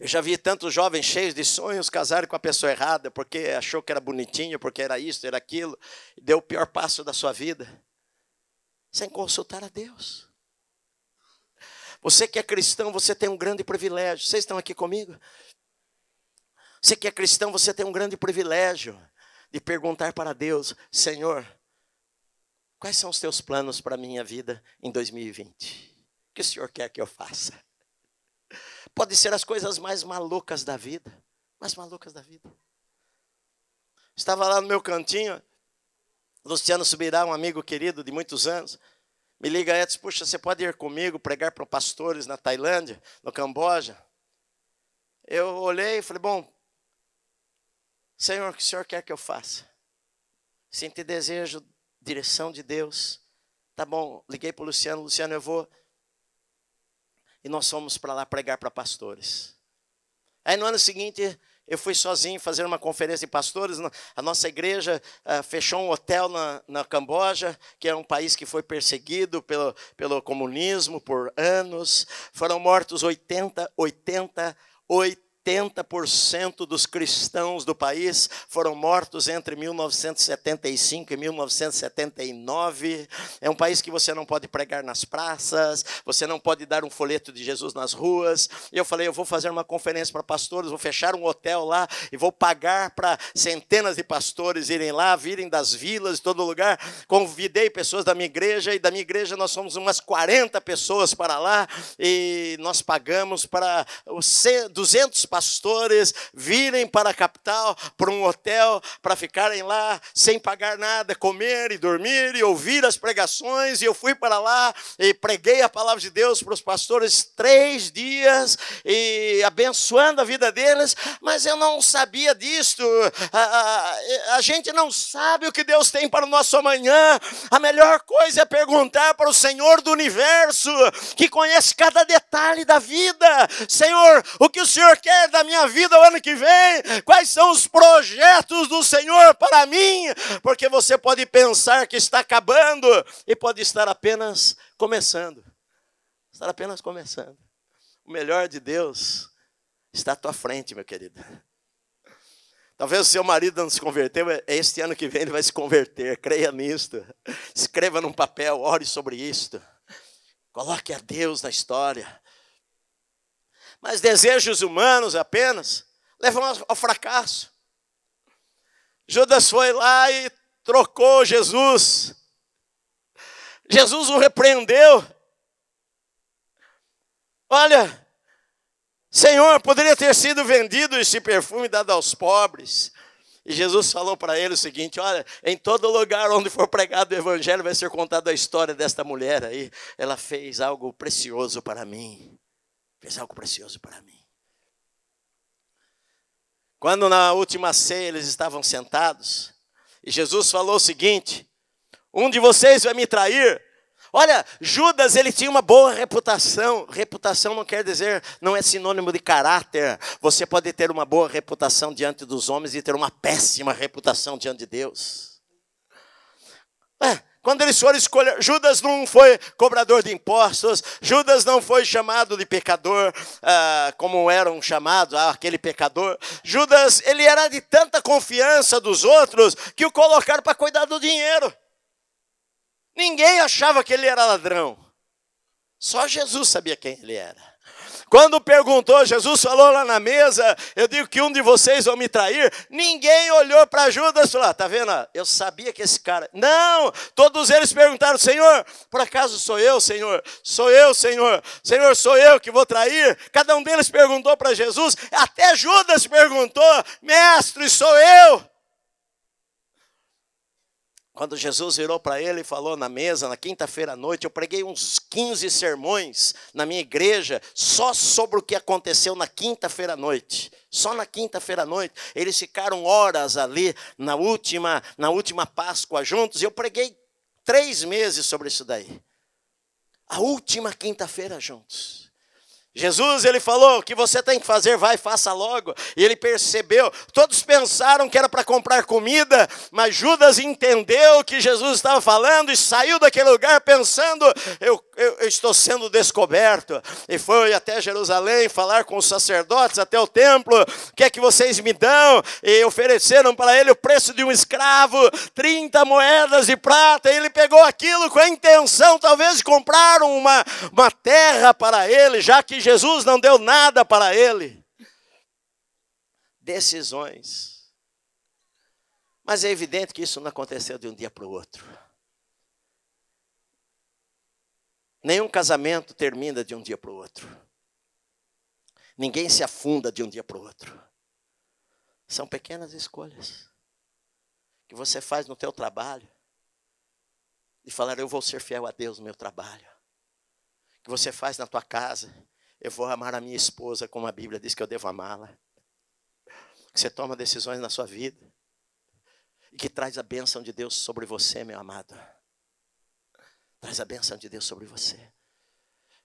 Eu já vi tantos jovens cheios de sonhos casarem com a pessoa errada porque achou que era bonitinho, porque era isso, era aquilo, e deu o pior passo da sua vida sem consultar a Deus. Você que é cristão, você tem um grande privilégio. Vocês estão aqui comigo? Você que é cristão, você tem um grande privilégio de perguntar para Deus: Senhor, quais são os teus planos para a minha vida em 2020? O que o Senhor quer que eu faça? Pode ser as coisas mais malucas da vida. Mais malucas da vida. Estava lá no meu cantinho, Luciano Subirá, um amigo querido de muitos anos, me liga e diz, puxa, você pode ir comigo pregar para pastores na Tailândia, no Camboja? Eu olhei e falei, bom, Senhor, o que o Senhor quer que eu faça? Sinto desejo, direção de Deus. Tá bom, liguei para o Luciano, Luciano, eu vou. E nós fomos para lá pregar para pastores. Aí no ano seguinte, eu fui sozinho fazer uma conferência de pastores. A nossa igreja ah, fechou um hotel na, na Camboja, que é um país que foi perseguido pelo, pelo comunismo por anos. Foram mortos 80, 88 70% dos cristãos do país foram mortos entre 1975 e 1979. É um país que você não pode pregar nas praças, você não pode dar um folheto de Jesus nas ruas. E eu falei, eu vou fazer uma conferência para pastores, vou fechar um hotel lá e vou pagar para centenas de pastores irem lá, virem das vilas, de todo lugar. Convidei pessoas da minha igreja e da minha igreja nós somos umas 40 pessoas para lá e nós pagamos para 200 pastores virem para a capital, para um hotel, para ficarem lá sem pagar nada, comer e dormir e ouvir as pregações. E eu fui para lá e preguei a palavra de Deus para os pastores três dias e abençoando a vida deles, mas eu não sabia disto. A, a, a gente não sabe o que Deus tem para o nosso amanhã. A melhor coisa é perguntar para o Senhor do universo, que conhece cada detalhe da vida: Senhor, o que o Senhor quer? da minha vida o ano que vem, quais são os projetos do Senhor para mim, porque você pode pensar que está acabando e pode estar apenas começando. Estar apenas começando. O melhor de Deus está à tua frente, meu querido. Talvez o seu marido não se converteu, é é este ano que vem ele vai se converter, creia nisto. Escreva num papel, ore sobre isto. Coloque a Deus na história mas desejos humanos apenas levam ao fracasso. Judas foi lá e trocou Jesus. Jesus o repreendeu. Olha, Senhor, poderia ter sido vendido este perfume dado aos pobres. E Jesus falou para ele o seguinte: Olha, em todo lugar onde for pregado o evangelho vai ser contada a história desta mulher aí. Ela fez algo precioso para mim fez algo precioso para mim. Quando na última ceia eles estavam sentados, e Jesus falou o seguinte: Um de vocês vai me trair. Olha, Judas, ele tinha uma boa reputação. Reputação não quer dizer, não é sinônimo de caráter. Você pode ter uma boa reputação diante dos homens e ter uma péssima reputação diante de Deus. É, quando eles foram escolher, Judas não foi cobrador de impostos, Judas não foi chamado de pecador, ah, como eram chamados, ah, aquele pecador. Judas, ele era de tanta confiança dos outros que o colocaram para cuidar do dinheiro. Ninguém achava que ele era ladrão. Só Jesus sabia quem ele era. Quando perguntou, Jesus falou lá na mesa, eu digo que um de vocês vai me trair. Ninguém olhou para Judas e falou, ah, tá vendo? Ah, eu sabia que esse cara... Não! Todos eles perguntaram, Senhor, por acaso sou eu, Senhor? Sou eu, Senhor? Senhor, sou eu que vou trair? Cada um deles perguntou para Jesus, até Judas perguntou, mestre, sou eu? Quando Jesus virou para ele e falou na mesa, na quinta-feira à noite, eu preguei uns 15 sermões na minha igreja só sobre o que aconteceu na quinta-feira à noite. Só na quinta-feira à noite, eles ficaram horas ali na última, na última Páscoa juntos, e eu preguei três meses sobre isso daí. A última quinta-feira juntos. Jesus, ele falou, o que você tem que fazer, vai, faça logo. E ele percebeu, todos pensaram que era para comprar comida, mas Judas entendeu o que Jesus estava falando e saiu daquele lugar pensando, eu, eu, eu, estou sendo descoberto. E foi até Jerusalém falar com os sacerdotes, até o templo, o que é que vocês me dão? E ofereceram para ele o preço de um escravo, 30 moedas de prata, e ele pegou aquilo com a intenção, talvez, de comprar uma, uma terra para ele, já que Jesus não deu nada para ele. Decisões. Mas é evidente que isso não aconteceu de um dia para o outro. Nenhum casamento termina de um dia para o outro. Ninguém se afunda de um dia para o outro. São pequenas escolhas que você faz no teu trabalho e falar eu vou ser fiel a Deus no meu trabalho. Que você faz na tua casa eu vou amar a minha esposa como a Bíblia diz que eu devo amá-la. Que você toma decisões na sua vida e que traz a bênção de Deus sobre você, meu amado. Traz a bênção de Deus sobre você.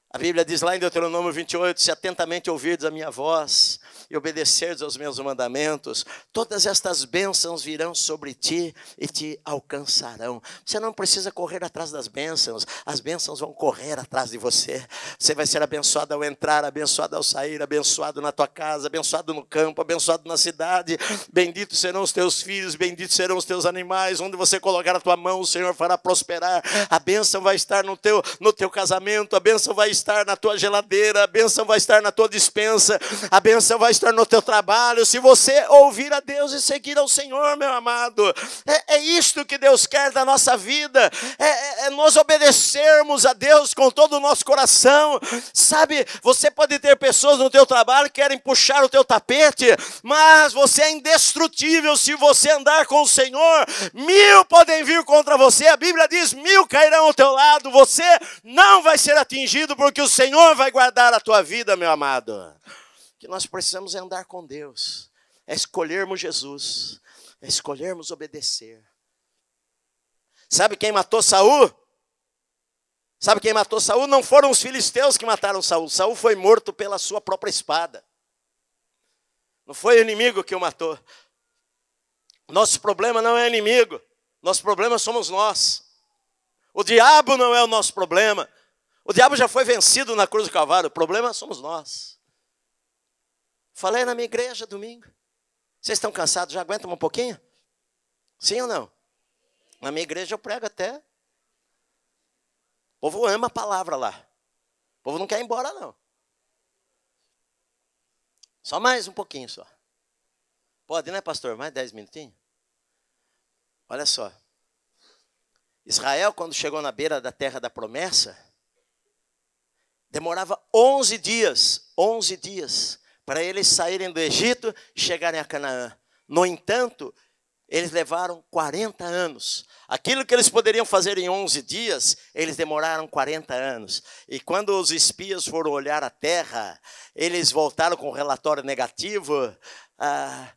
A Bíblia diz lá em Deuteronômio 28: Se atentamente ouvirdes a minha voz e obedecerdes aos meus mandamentos, todas estas bênçãos virão sobre ti e te alcançarão. Você não precisa correr atrás das bênçãos, as bênçãos vão correr atrás de você. Você vai ser abençoado ao entrar, abençoado ao sair, abençoado na tua casa, abençoado no campo, abençoado na cidade. Benditos serão os teus filhos, benditos serão os teus animais. Onde você colocar a tua mão, o Senhor fará prosperar. A bênção vai estar no teu, no teu casamento, a bênção vai estar estar na tua geladeira, a bênção vai estar na tua dispensa, a bênção vai estar no teu trabalho. Se você ouvir a Deus e seguir ao Senhor, meu amado, é, é isto que Deus quer da nossa vida, é, é, é nós obedecermos a Deus com todo o nosso coração. Sabe, você pode ter pessoas no teu trabalho que querem puxar o teu tapete, mas você é indestrutível se você andar com o Senhor. Mil podem vir contra você, a Bíblia diz: mil cairão ao teu lado, você não vai ser atingido por que o Senhor vai guardar a tua vida, meu amado. Que nós precisamos é andar com Deus, é escolhermos Jesus, é escolhermos obedecer. Sabe quem matou Saul? Sabe quem matou Saul? Não foram os filisteus que mataram Saul. Saul foi morto pela sua própria espada. Não foi o inimigo que o matou. Nosso problema não é inimigo. Nosso problema somos nós. O diabo não é o nosso problema. O diabo já foi vencido na cruz do Calvário, o problema somos nós. Falei na minha igreja domingo. Vocês estão cansados? Já aguentam um pouquinho? Sim ou não? Na minha igreja eu prego até. O povo ama a palavra lá. O povo não quer ir embora, não. Só mais um pouquinho só. Pode, né, pastor? Mais dez minutinhos? Olha só. Israel, quando chegou na beira da terra da promessa, Demorava 11 dias, 11 dias, para eles saírem do Egito e chegarem a Canaã. No entanto, eles levaram 40 anos. Aquilo que eles poderiam fazer em 11 dias, eles demoraram 40 anos. E quando os espias foram olhar a terra, eles voltaram com um relatório negativo. Ah,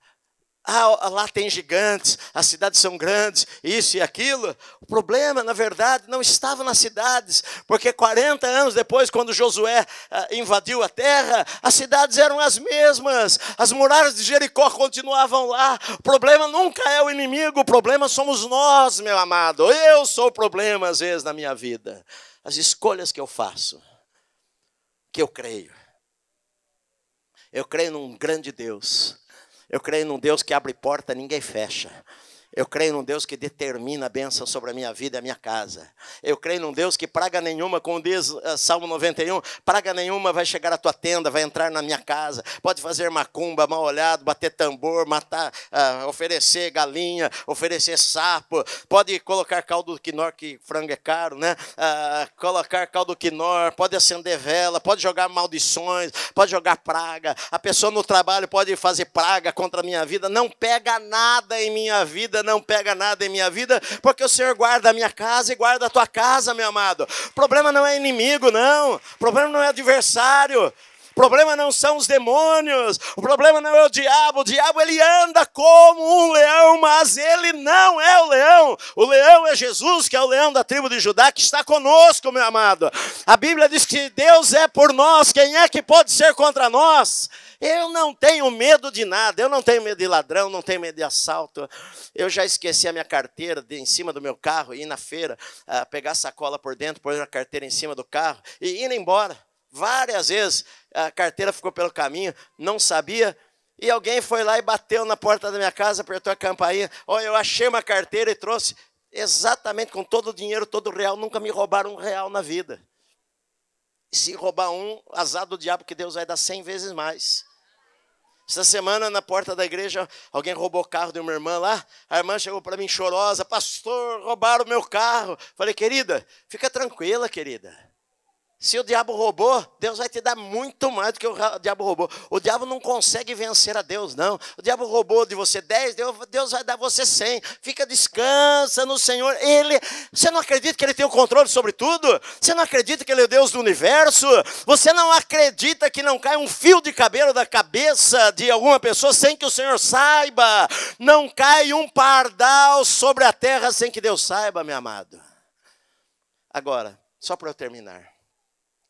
ah, lá tem gigantes, as cidades são grandes, isso e aquilo. O problema, na verdade, não estava nas cidades, porque 40 anos depois, quando Josué ah, invadiu a terra, as cidades eram as mesmas, as muralhas de Jericó continuavam lá. O problema nunca é o inimigo, o problema somos nós, meu amado. Eu sou o problema, às vezes, na minha vida. As escolhas que eu faço, que eu creio. Eu creio num grande Deus eu creio num Deus que abre porta, ninguém fecha. Eu creio num Deus que determina a bênção sobre a minha vida e a minha casa. Eu creio num Deus que praga nenhuma, como diz eh, Salmo 91, praga nenhuma vai chegar à tua tenda, vai entrar na minha casa. Pode fazer macumba, mal olhado, bater tambor, matar, uh, oferecer galinha, oferecer sapo. Pode colocar caldo quinor, que frango é caro, né? Uh, colocar caldo quinor, pode acender vela, pode jogar maldições, pode jogar praga. A pessoa no trabalho pode fazer praga contra a minha vida. Não pega nada em minha vida vida, não pega nada em minha vida, porque o Senhor guarda a minha casa e guarda a tua casa, meu amado. O problema não é inimigo, não. O problema não é adversário. O problema não são os demônios, o problema não é o diabo. O diabo ele anda como um leão, mas ele não é o leão. O leão é Jesus, que é o leão da tribo de Judá, que está conosco, meu amado. A Bíblia diz que Deus é por nós, quem é que pode ser contra nós? Eu não tenho medo de nada, eu não tenho medo de ladrão, não tenho medo de assalto. Eu já esqueci a minha carteira de, em cima do meu carro, ir na feira, uh, pegar a sacola por dentro, pôr a carteira em cima do carro e ir embora. Várias vezes a carteira ficou pelo caminho, não sabia. E alguém foi lá e bateu na porta da minha casa, apertou a campainha. Olha, eu achei uma carteira e trouxe exatamente com todo o dinheiro, todo o real. Nunca me roubaram um real na vida. se roubar um, azar do diabo que Deus vai dar cem vezes mais. Essa semana, na porta da igreja, alguém roubou o carro de uma irmã lá. A irmã chegou para mim chorosa: Pastor, roubaram o meu carro. Falei, querida, fica tranquila, querida. Se o diabo roubou, Deus vai te dar muito mais do que o diabo roubou. O diabo não consegue vencer a Deus, não. O diabo roubou de você 10, Deus vai dar você 100. Fica, descansa no Senhor. Ele, você não acredita que ele tem o controle sobre tudo? Você não acredita que ele é o Deus do universo? Você não acredita que não cai um fio de cabelo da cabeça de alguma pessoa sem que o Senhor saiba? Não cai um pardal sobre a terra sem que Deus saiba, meu amado. Agora, só para eu terminar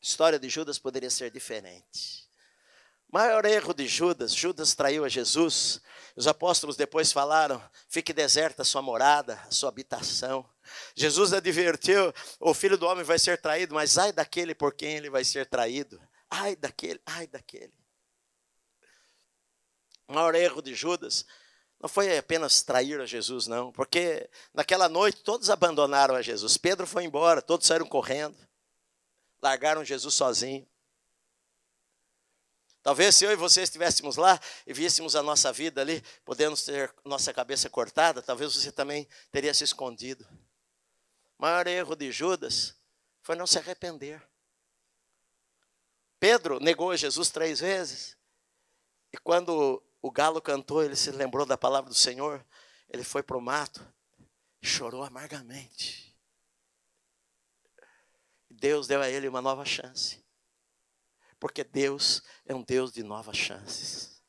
história de Judas poderia ser diferente. O maior erro de Judas, Judas traiu a Jesus. Os apóstolos depois falaram: fique deserta a sua morada, a sua habitação. Jesus advertiu: o filho do homem vai ser traído, mas ai daquele por quem ele vai ser traído. Ai daquele, ai daquele. O maior erro de Judas não foi apenas trair a Jesus, não, porque naquela noite todos abandonaram a Jesus. Pedro foi embora, todos saíram correndo largaram Jesus sozinho. Talvez se eu e você estivéssemos lá e víssemos a nossa vida ali, podendo ter nossa cabeça cortada, talvez você também teria se escondido. O maior erro de Judas foi não se arrepender. Pedro negou Jesus três vezes. E quando o galo cantou, ele se lembrou da palavra do Senhor. Ele foi para o mato e chorou amargamente. Deus deu a ele uma nova chance. Porque Deus é um Deus de novas chances.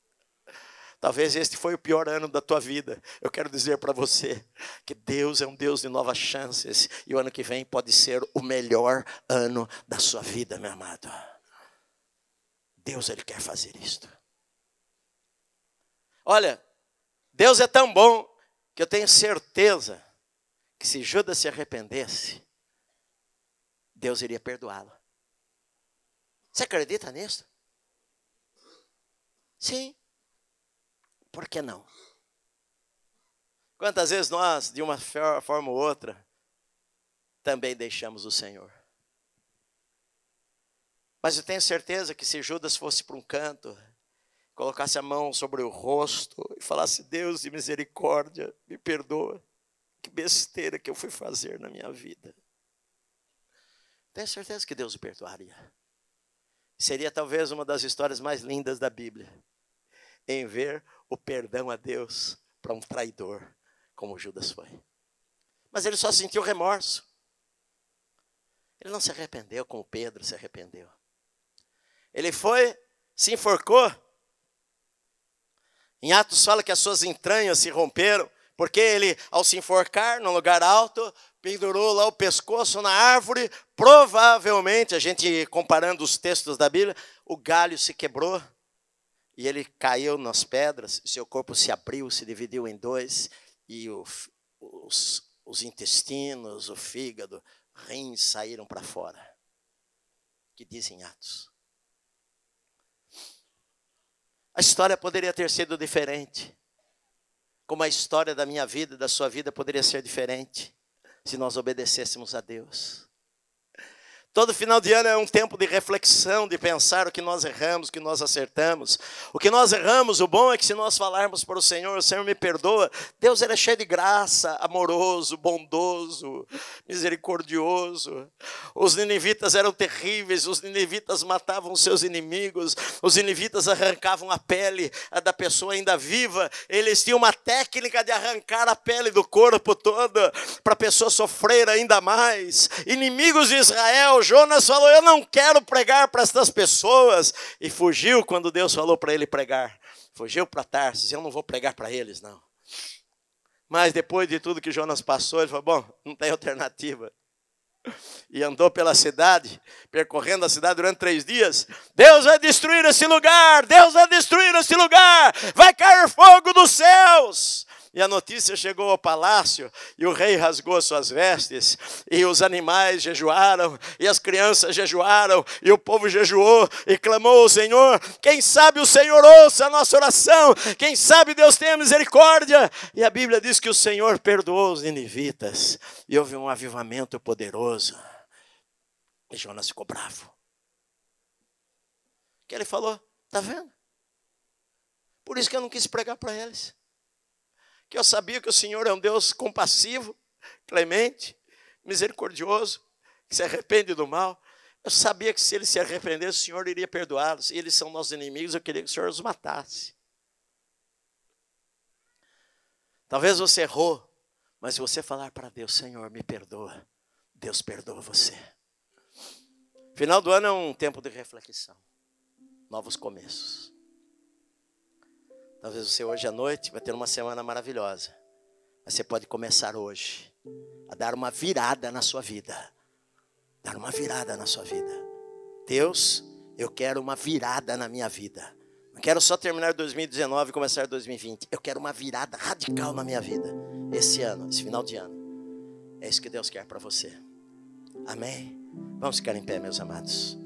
Talvez este foi o pior ano da tua vida. Eu quero dizer para você que Deus é um Deus de novas chances e o ano que vem pode ser o melhor ano da sua vida, meu amado. Deus ele quer fazer isto. Olha, Deus é tão bom que eu tenho certeza que se Judas se arrependesse, Deus iria perdoá-lo. Você acredita nisso? Sim. Por que não? Quantas vezes nós, de uma forma ou outra, também deixamos o Senhor? Mas eu tenho certeza que se Judas fosse para um canto, colocasse a mão sobre o rosto e falasse: Deus de misericórdia, me perdoa, que besteira que eu fui fazer na minha vida. Tenho certeza que Deus o perdoaria. Seria talvez uma das histórias mais lindas da Bíblia, em ver o perdão a Deus para um traidor, como Judas foi. Mas ele só sentiu remorso. Ele não se arrependeu como Pedro se arrependeu. Ele foi, se enforcou. Em Atos fala que as suas entranhas se romperam, porque ele, ao se enforcar num lugar alto, pendurou lá o pescoço na árvore Provavelmente, a gente comparando os textos da Bíblia, o galho se quebrou e ele caiu nas pedras, seu corpo se abriu, se dividiu em dois, e o, os, os intestinos, o fígado, rins saíram para fora. Que dizem Atos. A história poderia ter sido diferente. Como a história da minha vida e da sua vida poderia ser diferente se nós obedecêssemos a Deus. Todo final de ano é um tempo de reflexão, de pensar o que nós erramos, o que nós acertamos. O que nós erramos, o bom é que se nós falarmos para o Senhor, o Senhor me perdoa, Deus era é cheio de graça, amoroso, bondoso, misericordioso. Os ninivitas eram terríveis, os ninivitas matavam seus inimigos, os ninivitas arrancavam a pele da pessoa ainda viva. Eles tinham uma técnica de arrancar a pele do corpo todo para a pessoa sofrer ainda mais. Inimigos de Israel Jonas falou: Eu não quero pregar para estas pessoas. E fugiu quando Deus falou para ele pregar. Fugiu para Tarsis. Eu não vou pregar para eles, não. Mas depois de tudo que Jonas passou, ele falou: Bom, não tem alternativa. E andou pela cidade, percorrendo a cidade durante três dias. Deus vai destruir esse lugar! Deus vai destruir esse lugar! Vai cair fogo dos céus! E a notícia chegou ao palácio, e o rei rasgou suas vestes, e os animais jejuaram, e as crianças jejuaram, e o povo jejuou e clamou ao Senhor. Quem sabe o Senhor ouça a nossa oração, quem sabe Deus tenha misericórdia. E a Bíblia diz que o Senhor perdoou os ninivitas, e houve um avivamento poderoso. E Jonas ficou bravo. Que ele falou: Está vendo? Por isso que eu não quis pregar para eles que eu sabia que o Senhor é um Deus compassivo, clemente, misericordioso, que se arrepende do mal. Eu sabia que se ele se arrependesse, o Senhor iria perdoá-los. Eles são nossos inimigos, eu queria que o Senhor os matasse. Talvez você errou, mas se você falar para Deus, Senhor, me perdoa, Deus perdoa você. Final do ano é um tempo de reflexão, novos começos. Talvez você hoje à noite vai ter uma semana maravilhosa. Mas você pode começar hoje a dar uma virada na sua vida. Dar uma virada na sua vida. Deus, eu quero uma virada na minha vida. Não quero só terminar 2019 e começar 2020. Eu quero uma virada radical na minha vida. Esse ano, esse final de ano. É isso que Deus quer para você. Amém? Vamos ficar em pé, meus amados.